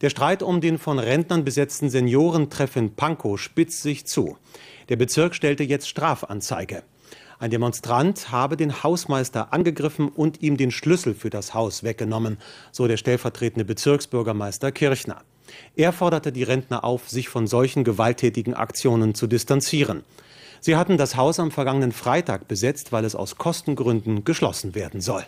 Der Streit um den von Rentnern besetzten Seniorentreff in Pankow spitzt sich zu. Der Bezirk stellte jetzt Strafanzeige. Ein Demonstrant habe den Hausmeister angegriffen und ihm den Schlüssel für das Haus weggenommen, so der stellvertretende Bezirksbürgermeister Kirchner. Er forderte die Rentner auf, sich von solchen gewalttätigen Aktionen zu distanzieren. Sie hatten das Haus am vergangenen Freitag besetzt, weil es aus Kostengründen geschlossen werden soll.